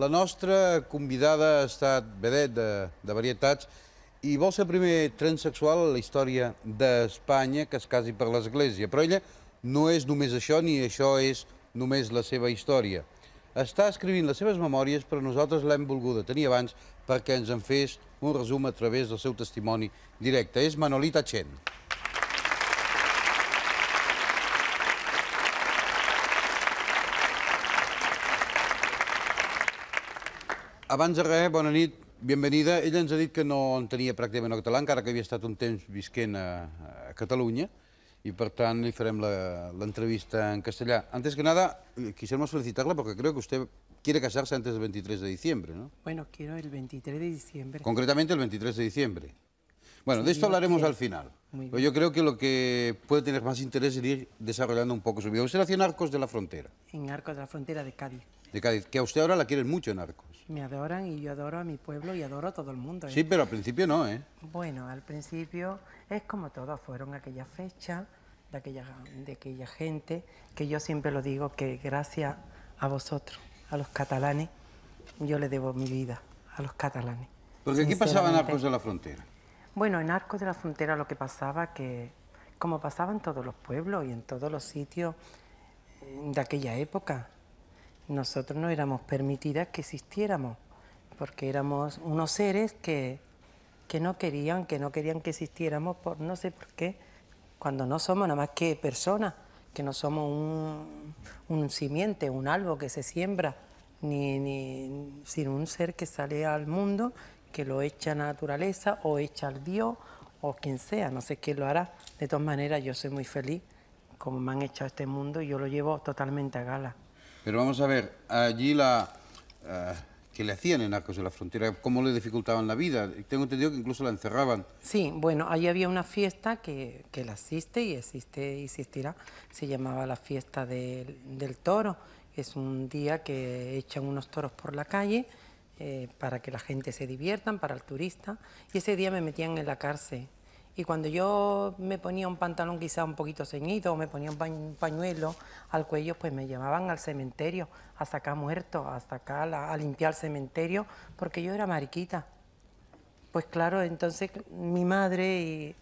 La nostra convidada ha estat vedet de, de varietats i vol ser el primer transsexual a la història d'Espanya que es casi per l'Església. Però ella no és només això, ni això és només la seva història. Està escrivint les seves memòries, però nosaltres l'hem volguda tenir abans perquè ens en fes un resum a través del seu testimoni directe. És Manolita Chen. Abans de res, bona nit, benvenida. Ella ens ha dit que no en tenia pràcticament el català, encara que havia estat un temps visquent a, a Catalunya, i per tant li farem la, en castellà. Antes que nada, quisiéramos felicitarla porque creo que usted quiere casarse antes del 23 de diciembre, ¿no? Bueno, quiero el 23 de diciembre. Concretamente el 23 de diciembre. Bueno, sí, de esto hablaremos quiero. al final. yo creo que lo que puede tener más interés es ir desarrollando un poco su vida. Usted nació en Arcos de la Frontera. En Arcos de la Frontera de Cádiz. De Cádiz, que a usted ahora la quieren mucho en Arcos. Me adoran y yo adoro a mi pueblo y adoro a todo el mundo. ¿eh? Sí, pero al principio no, ¿eh? Bueno, al principio es como todo, fueron aquella fecha de aquella, de aquella gente, que yo siempre lo digo, que gracias a vosotros, a los catalanes, yo le debo mi vida, a los catalanes. Porque aquí pasaban Arcos de la Frontera. Bueno, en Arcos de la Frontera lo que pasaba que, como pasaba en todos los pueblos y en todos los sitios eh, de aquella época, nosotros no éramos permitidas que existiéramos, porque éramos unos seres que, que no querían, que no querían que existiéramos por no sé por qué, cuando no somos nada más que personas, que no somos un, un simiente, un algo que se siembra, ni, ni sin un ser que sale al mundo que lo echa la naturaleza o echa al Dios o quien sea, no sé quién lo hará. De todas maneras, yo soy muy feliz como me han hecho este mundo y yo lo llevo totalmente a gala. Pero vamos a ver, allí la... Eh, que le hacían en Arcos de la Frontera, cómo le dificultaban la vida. Tengo entendido que incluso la encerraban. Sí, bueno, allí había una fiesta que, que la asiste y existe y existirá. Se llamaba la fiesta del, del toro. Es un día que echan unos toros por la calle eh, para que la gente se diviertan, para el turista, y ese día me metían en la cárcel. Y cuando yo me ponía un pantalón quizá un poquito ceñido, o me ponía un, pañuelo al cuello, pues me llevaban al cementerio ...hasta acá muerto, hasta acá a limpiar el cementerio, porque yo era mariquita. Pues claro, entonces mi madre y,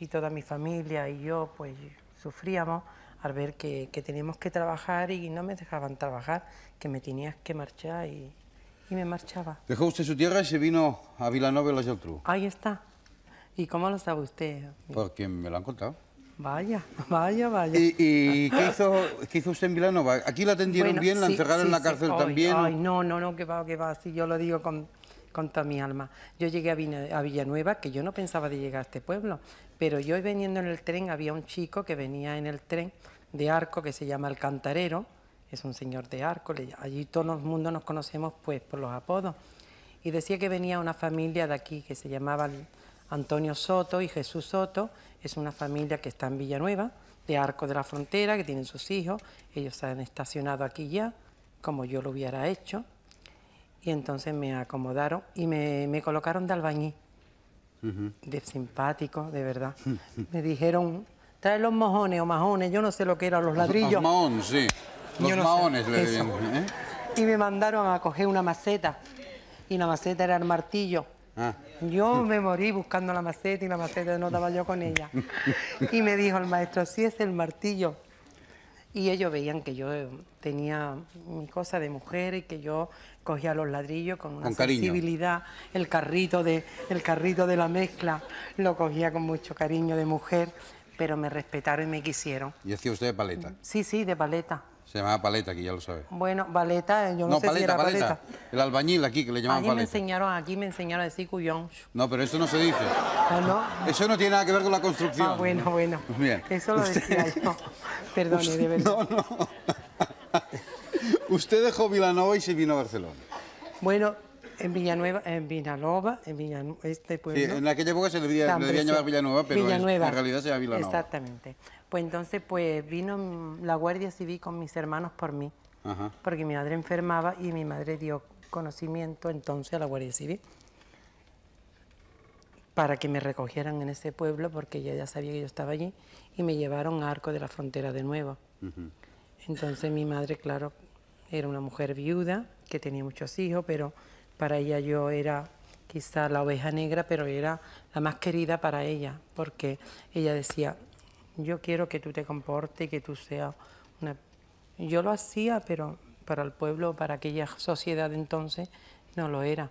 y toda mi familia y yo, pues sufríamos al ver que, que teníamos que trabajar y no me dejaban trabajar, que me tenías que marchar y, y me marchaba. Dejó usted su tierra y se vino a Villanueva y la Geltrú. Ahí está. ¿Y cómo lo sabe usted? Porque me lo han contado. Vaya, vaya, vaya. ¿Y, qué, hizo, qué, usted en Villanueva? ¿Aquí la atendieron bien? ¿La encerraron en la cárcel también? Ay, no, no, no, que va, que va. Si yo lo digo con, con toda mi alma. Yo llegué a, Villanueva, que yo no pensaba de llegar a este pueblo, pero yo veniendo en el tren, había un chico que venía en el tren de arco que se llama El Cantarero, es un señor de Arco, allí todo el mundo nos conocemos pues por los apodos. Y decía que venía una familia de aquí que se llamaba Antonio Soto y Jesús Soto, es una familia que está en Villanueva, de Arco de la Frontera, que tienen sus hijos, ellos se han estacionado aquí ya, como yo lo hubiera hecho, y entonces me acomodaron y me, colocaron de albañil, de simpático, de verdad. me dijeron, trae los mojones o majones, yo no sé lo que eran los ladrillos. Los sí. Los maones le ¿eh? Y me mandaron a coger una maceta. Y la maceta era el martillo. Ah. Yo me morí buscando la maceta y la maceta no estaba yo con ella. Y me dijo el maestro, así es el martillo. Y ellos veían que yo eh, tenía mi cosa de mujer y que yo cogía los ladrillos con una sensibilidad. El carrito, de, el carrito de la mezcla lo cogía con mucho cariño de mujer, pero me respetaron y me quisieron. ¿Y hacía usted de paleta? Sí, sí, de paleta. Se llamaba Paleta, aquí, ya lo sabes. Bueno, Paleta, yo no, sé si era paleta. El albañil aquí, que le llamaban Paleta. Me enseñaron, aquí me enseñaron a decir cuyón. No, pero eso no se dice. Ah, no. Eso no tiene nada que ver con la construcción. Ah, bueno, bueno. Eso lo decía yo. Perdone, de verdad. No, no. Usted dejó Vilanova y se vino a Barcelona. Bueno, en Villanueva, en Vinaloba, en Villanueva, este pueblo. Sí, en aquella época se le debía, llamar Villanueva, pero en realidad se llama Villanueva. Exactamente. Pues entonces, pues vino la Guardia Civil con mis hermanos por mí, porque mi madre enfermaba y mi madre dio conocimiento entonces a la Guardia Civil para que me recogieran en ese pueblo, porque ella ya sabía que yo estaba allí, y me llevaron a Arco de la Frontera de nuevo. Entonces mi madre, claro, era una mujer viuda, que tenía muchos hijos, pero para ella yo era quizá la oveja negra, pero era la más querida para ella, porque ella decía, yo quiero que tú te comportes que tú seas una... Yo lo hacía, pero para el pueblo, para aquella sociedad entonces, no lo era.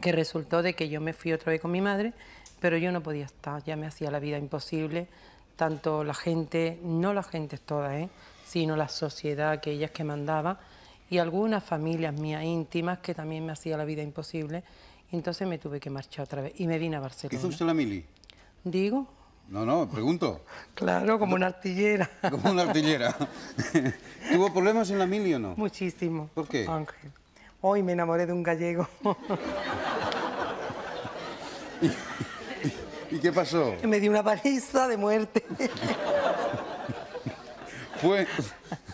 Que resultó de que yo me fui otra vez con mi madre, pero yo no podía estar, ya me hacía la vida imposible, tanto la gente, no la gente toda, ¿eh? sino la sociedad, aquellas que mandaba, y algunas familias mías íntimas que también me hacía la vida imposible. entonces me tuve que marchar otra vez y me vine a Barcelona. ¿Hizo usted la mili? Digo. No, no, pregunto. Claro, como una artillera. Como una artillera. ¿Tuvo problemas en la mili o no? Muchísimo. ¿Por qué? Hoy me enamoré de un gallego. ¿Y, qué pasó? Me dio una paliza de muerte. fue,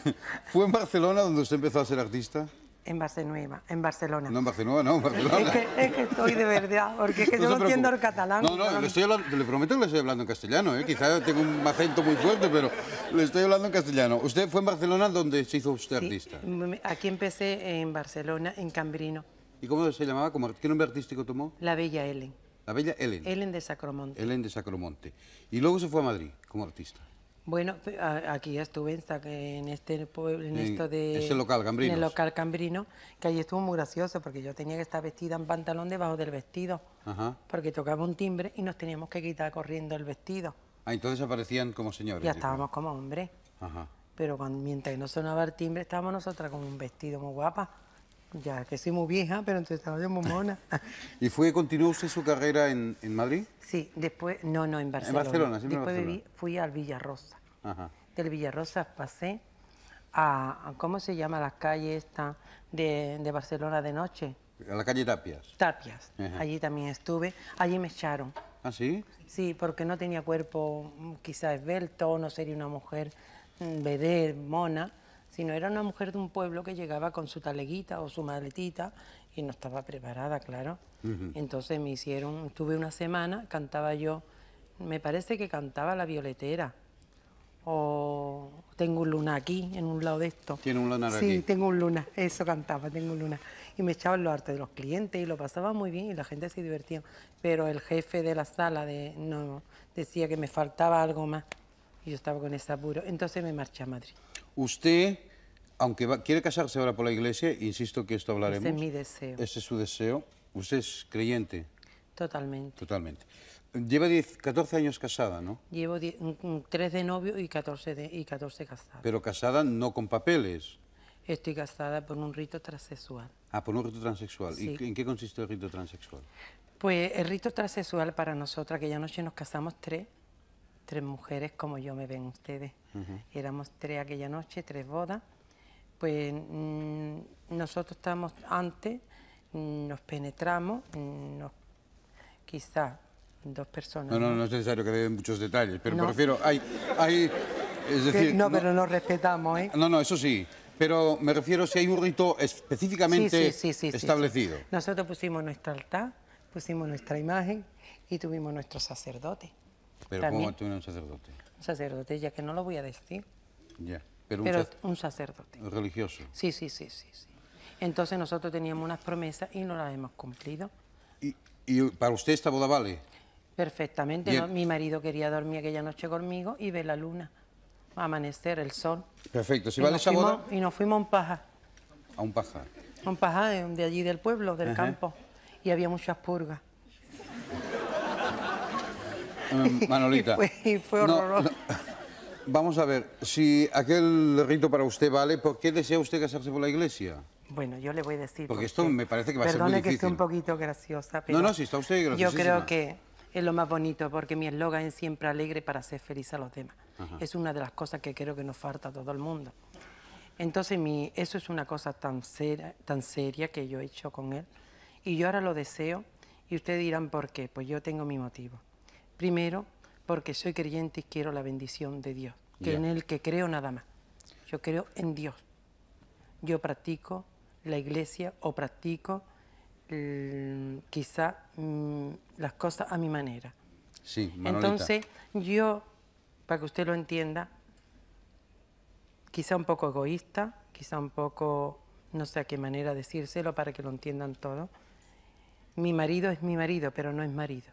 ¿Fue en Barcelona donde usted empezó a ser artista? En Barcelona, en Barcelona. No, en Barcelona, no, en Barcelona. es, que, estoy de verdad, porque es que yo no entiendo el catalán. No, no, le, estoy prometo que le estoy hablando en castellano, ¿eh? Quizá tengo un acento muy fuerte, pero le estoy hablando en castellano. Usted fue en Barcelona donde se hizo usted sí, artista. Aquí empecé en Barcelona, en Cambrino. ¿Y cómo se llamaba? ¿Qué nombre artístico tomó? La Bella Ellen. La Bella Ellen. Ellen de Sacromonte. Ellen de Sacromonte. Y luego se fue a Madrid como artista. Bueno, pues, aquí ya estuve en, este pueblo, en, esto de... En el local cambrino, que allí estuvo muy gracioso porque yo tenía que estar vestida en pantalón debajo del vestido, Ajá. porque tocaba un timbre y nos teníamos que quitar corriendo el vestido. Ah, entonces aparecían como señores. Ya estábamos como hombres. Ajá. Pero mientras no sonaba el timbre, estábamos nosotras con un vestido muy guapa. Ya, que soy muy vieja, pero entonces estaba yo muy mona. ¿Y fue, continuó su carrera en, Madrid? Sí, después, no, no, en Barcelona. En Barcelona, sí Después Barcelona. fui al Villarrosa. Del Villarrosa pasé a, ¿cómo se llama la calle esta de, Barcelona de noche? A la calle Tapias. Tapias. Allí también estuve. Allí me echaron. ¿Ah, sí? Sí, porque no tenía cuerpo mm, quizá esbelto, no sería una mujer mm, bebé, mona no era una mujer de un pueblo que llegaba con su taleguita o su maletita y no estaba preparada, claro. Entonces me hicieron, estuve una semana, cantaba yo, me parece que cantaba La Violetera o tengo un luna aquí, en un lado de esto. Tiene un luna aquí. Sí, tengo un luna, eso cantaba, tengo un luna. Y me echaban los arte de los clientes y lo pasaba muy bien y la gente se divertía. Pero el jefe de la sala de, no, decía que me faltaba algo más y yo estaba con ese apuro. Entonces me marché a Madrid. Usted, aunque quiere casarse ahora por la iglesia, insisto que esto hablaremos. Ese es mi deseo. Ese es su deseo. Usted es creyente. Totalmente. Totalmente. Lleva 14 años casada, ¿no? Llevo 3 de novio y 14, y 14 casada. Pero casada no con papeles. Estoy casada por un rito transexual. Ah, por un rito transexual. ¿Y en qué consiste el rito transexual? Pues el rito transexual para nosotras, que ya anoche nos casamos tres, tres mujeres como yo me ven ustedes. Éramos tres aquella noche, tres bodas. Pues mm, nosotros estábamos antes, mm, nos penetramos, mm, quizás dos personas. No, no, no es necesario que le den muchos detalles, pero me refiero, hay... hay no, pero nos respetamos, ¿eh? No, no, eso sí. Pero me refiero si hay un rito específicamente establecido. Nosotros pusimos nuestra altar, pusimos nuestra imagen y tuvimos nuestro sacerdote. Pero ¿cómo tú un sacerdote? Un sacerdote, ya que no lo voy a decir. Ya, pero, un, sacerdote. un, sacerdote. ¿Religioso? Sí, sí, sí, sí, Entonces nosotros teníamos unas promesas y no las hemos cumplido. ¿Y, para usted esta boda vale? Perfectamente. Mi marido quería dormir aquella noche conmigo y ver la luna, amanecer, el sol. Perfecto. Si y vale esa Y nos fuimos a un paja. ¿A un paja? A un paja de, allí del pueblo, del campo. Y había muchas purgas. Mm, Manolita. fue, Vamos a ver, si aquel rito para usted vale, ¿por qué desea usted casarse por la iglesia? Bueno, yo le voy a decir... Porque, esto me parece que va a ser difícil. Perdone que esté un poquito graciosa, pero... No, no, si está usted graciosa. Yo creo que es lo más bonito, porque mi eslogan es siempre alegre para ser feliz a los demás. Es una de las cosas que creo que nos falta a todo el mundo. Entonces, mi, eso es una cosa tan, tan seria que yo he hecho con él. Y yo ahora lo deseo, y ustedes dirán por qué. Pues yo tengo mi motivo. Primero, porque soy creyente y quiero la bendición de Dios, que en el que creo nada más. Yo creo en Dios. Yo practico la iglesia o practico quizás mm, quizá mm, las cosas a mi manera. Sí, Entonces, yo, para que usted lo entienda, quizá un poco egoísta, quizá un poco, no sé a qué manera decírselo para que lo entiendan todo. Mi marido es mi marido, pero no es marido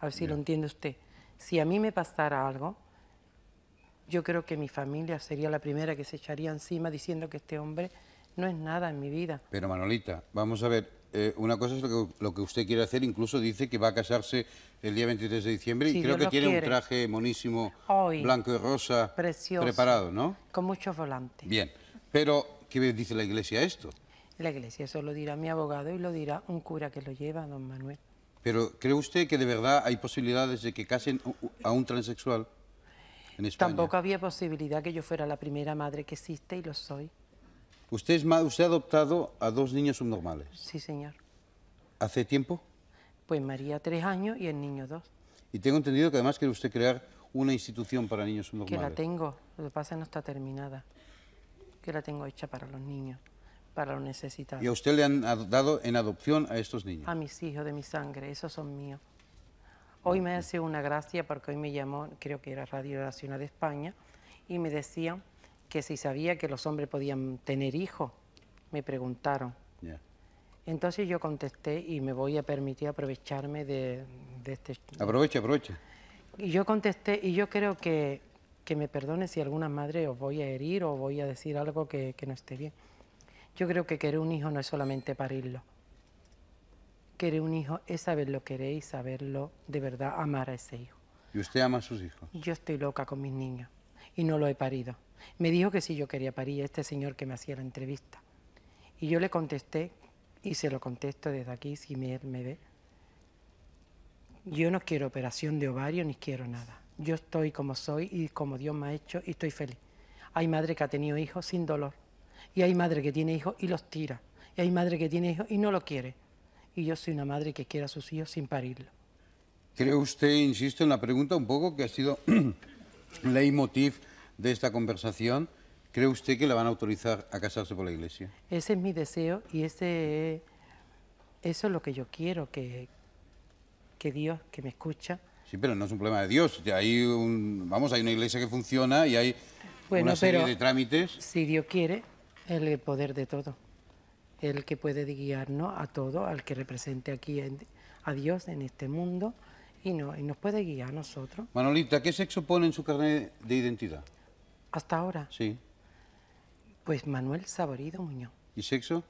a ver si lo entiende usted. Si a mí me pasara algo, yo creo que mi familia sería la primera que se echaría encima diciendo que este hombre no es nada en mi vida. Pero Manolita, vamos a ver, eh, una cosa es lo que, usted quiere hacer, incluso dice que va a casarse el día 23 de diciembre y creo que tiene un traje monísimo blanco y rosa preparado, ¿no? Con muchos volantes. Bien, pero ¿qué dice la iglesia esto? La iglesia eso lo dirá mi abogado y lo dirá un cura que lo lleva, don Manuel. Pero ¿cree usted que de verdad hay posibilidades de que casen a un transexual en España? Tampoco había posibilidad que yo fuera la primera madre que existe y lo soy. Usted, es usted ha adoptado a dos niños subnormales. Sí, señor. ¿Hace tiempo? Pues María tres años y el niño dos. Y tengo entendido que además quiere usted crear una institución para niños subnormales. Que la tengo, lo que pasa no está terminada, que la tengo hecha para los niños para los necesitados. ¿Y a usted le han dado en adopción a estos niños? A mis hijos de mi sangre, esos son míos. Hoy me hace una gracia porque hoy me llamó, creo que era Radio Nacional de España, y me decían que si sabía que los hombres podían tener hijos, me preguntaron. Entonces yo contesté y me voy a permitir aprovecharme de, este... Aprovecha, aprovecha. Y yo contesté y yo creo que, que me perdone si alguna madre os voy a herir o voy a decir algo que, que no esté bien. Yo creo que querer un hijo no es solamente parirlo. Querer un hijo es saberlo querer y saberlo de verdad amar a ese hijo. ¿Y usted ama a sus hijos? Yo estoy loca con mis niños y no lo he parido. Me dijo que si yo quería parir a este señor que me hacía la entrevista. Y yo le contesté, y se lo contesto desde aquí, si me, me ve, yo no quiero operación de ovario ni quiero nada. Yo estoy como soy y como Dios me ha hecho y estoy feliz. Hay madre que ha tenido hijos sin dolor. Y hay madre que tiene hijos y los tira. Y hay madre que tiene hijos y no lo quiere. Y yo soy una madre que quiere a sus hijos sin parirlo. ¿Cree usted, insisto en la pregunta un poco, que ha sido leitmotiv de esta conversación? ¿Cree usted que la van a autorizar a casarse por la iglesia? Ese es mi deseo y ese, eso es lo que yo quiero, que, que Dios, que me escucha, Sí, pero no es un problema de Dios. Hay un, vamos, hay una iglesia que funciona y hay bueno, una serie de trámites. Si Dios quiere, el poder de todo. El que puede guiarnos a todo, al que represente aquí a Dios en este mundo y, no, y nos puede guiar a nosotros. Manolita, ¿qué sexo pone en su carnet de identidad? Hasta ahora. Sí. Pues Manuel Saborido Muñoz. ¿Y sexo?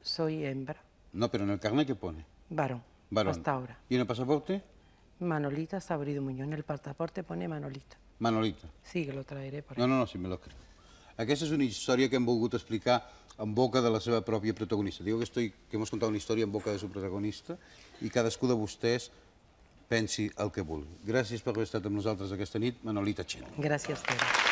Soy hembra. No, pero en el carnet ¿qué pone? Varón. Hasta ahora. ¿Y en el pasaporte? Manolita Saborido Muñoz. En el pasaporte pone Manolita. Manolita. Sí, que lo traeré por ahí. No, no, no, si me lo creo. Aquesta és una història que hem volgut explicar en boca de la seva pròpia protagonista. Digo que, estoy, que hemos contado una història en boca de su protagonista i cadascú de vostès pensi el que vulgui. Gràcies per haver estat amb nosaltres aquesta nit, Manolita Txell. Gràcies, Pere.